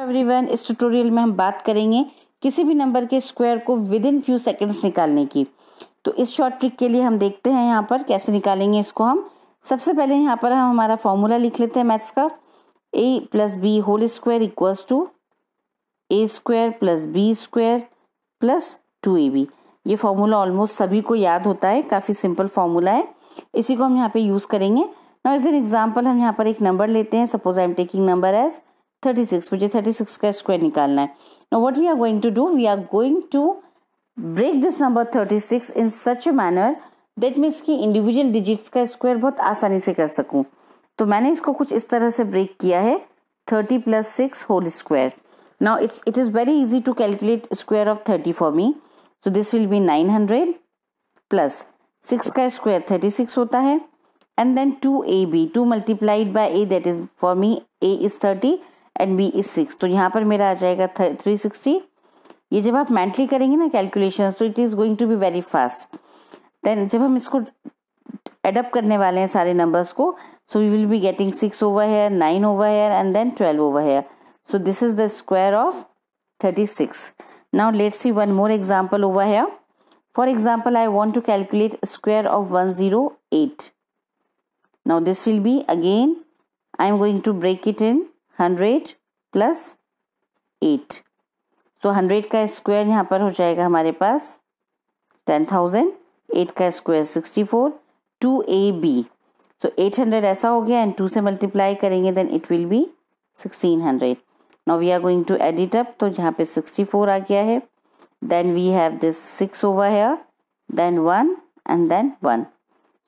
every one इस tutorial में हम बात करेंगे किसी भी नंबर के स्क्वायर को विद इन फ्यू सेकेंड्स निकालने की तो इस शॉर्ट ट्रिक के लिए हम देखते हैं यहाँ पर कैसे निकालेंगे इसको हम सबसे पहले यहाँ पर हम हमारा फॉर्मूला लिख लेते हैं मैथ्स का A plus B whole square equals to A square plus B square plus two A B ये फॉर्मूला ऑलमोस्ट सभी को याद होता है काफ़ी सिंपल फॉर्मूला है इसी को हम यहाँ पे यूज़ करेंगे नाउ एज एन एग्जाम्पल हम यहाँ पर एक नंबर लेते हैं suppose I am taking number as thirty six मुझे थर्टी सिक्स का स्क्वायर निकालना है no what we are going to do we are going to break this number thirty six in such a manner that means की individual digits का square बहुत आसानी से कर सकूं तो मैंने इसको कुछ इस तरह से ब्रेक किया है thirty plus six whole square now it's it is very easy to calculate square of thirty for me so this will be nine hundred plus six का स्क्वायर थर्टी सिक्स होता है and then two A B two multiplied by A that is for me A is thirty and B is six तो यहाँ पर मेरा आ जाएगा three sixty ये जब आप मेंटली करेंगे ना कैलकुलेशन तो it is going to be very fast then जब हम इसको एडप्ट करने वाले हैं सारे नंबर्स को so we will be getting six over here nine over here and then twelve over here so this is the square of thirty six now let's see one more example over here for example I want to calculate square of one zero eight now this will be again I am going to break it in hundred plus eight तो hundred का square यहाँ पर हो जाएगा हमारे पास ten thousand eight का square sixty four two A B तो एट हंड्रेड ऐसा हो गया एंड टू से मल्टीप्लाई करेंगे then it will be sixteen hundred now we are going to add it up तो यहाँ पे सिक्सटी फोर आ गया है then we have this six over है then one and then one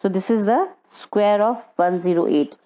so this is the square of one zero eight